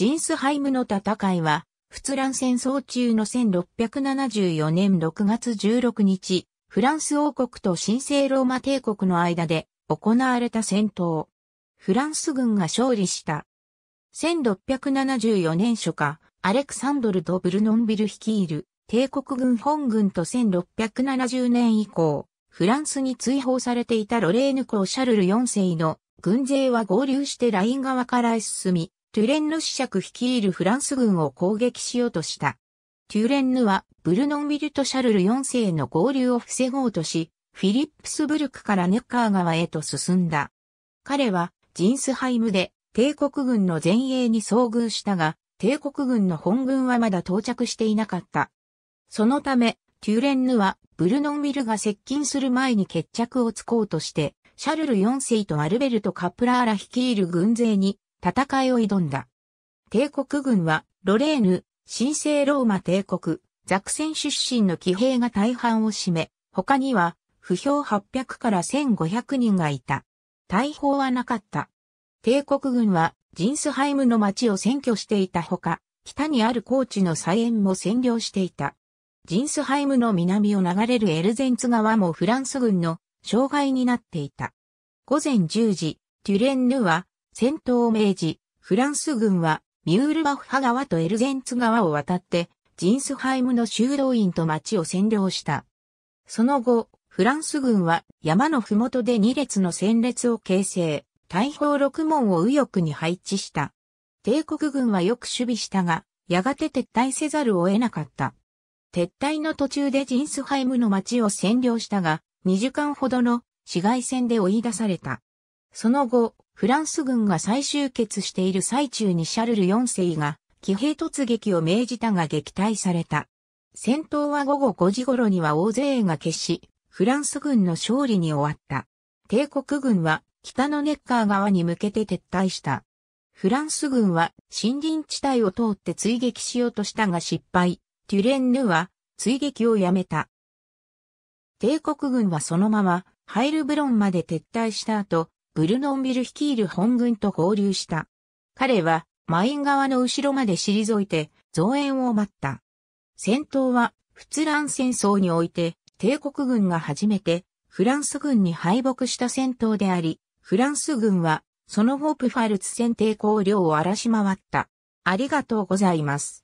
ジンスハイムの戦いは、仏蘭戦争中の1674年6月16日、フランス王国と神聖ローマ帝国の間で行われた戦闘。フランス軍が勝利した。1674年初夏、アレクサンドル・ド・ブルノンビル率いる帝国軍本軍と1670年以降、フランスに追放されていたロレーヌ公シャルル4世の軍勢は合流してライン側から進み、トゥレンヌ子爵率いるフランス軍を攻撃しようとした。トゥレンヌはブルノンビルとシャルル4世の合流を防ごうとし、フィリップスブルクからネッカー川へと進んだ。彼はジンスハイムで帝国軍の前衛に遭遇したが、帝国軍の本軍はまだ到着していなかった。そのため、テュレンヌはブルノンビルが接近する前に決着をつこうとして、シャルル4世とアルベルト・カプラーラ率いる軍勢に戦いを挑んだ。帝国軍は、ロレーヌ、神聖ローマ帝国、ザクセン出身の騎兵が大半を占め、他には、不評800から1500人がいた。大砲はなかった。帝国軍は、ジンスハイムの町を占拠していたほか、北にある高地の菜園も占領していた。ジンスハイムの南を流れるエルゼンツ川もフランス軍の障害になっていた。午前10時、テュレンヌは戦闘を命じ、フランス軍はミュールバッハ川とエルゼンツ川を渡って、ジンスハイムの修道院と町を占領した。その後、フランス軍は山の麓で2列の戦列を形成、大砲6門を右翼に配置した。帝国軍はよく守備したが、やがて撤退せざるを得なかった。撤退の途中でジンスハイムの町を占領したが、2時間ほどの市街戦で追い出された。その後、フランス軍が再集結している最中にシャルル4世が騎兵突撃を命じたが撃退された。戦闘は午後5時頃には大勢が決し、フランス軍の勝利に終わった。帝国軍は北のネッカー側に向けて撤退した。フランス軍は森林地帯を通って追撃しようとしたが失敗。テュレンヌは追撃をやめた。帝国軍はそのままハイルブロンまで撤退した後、ブルノンビル率いる本軍と合流した。彼は、マイン側の後ろまで退いて、増援を待った。戦闘は、仏ン戦争において、帝国軍が初めて、フランス軍に敗北した戦闘であり、フランス軍は、その後プファルツ戦抵抗領を荒らし回った。ありがとうございます。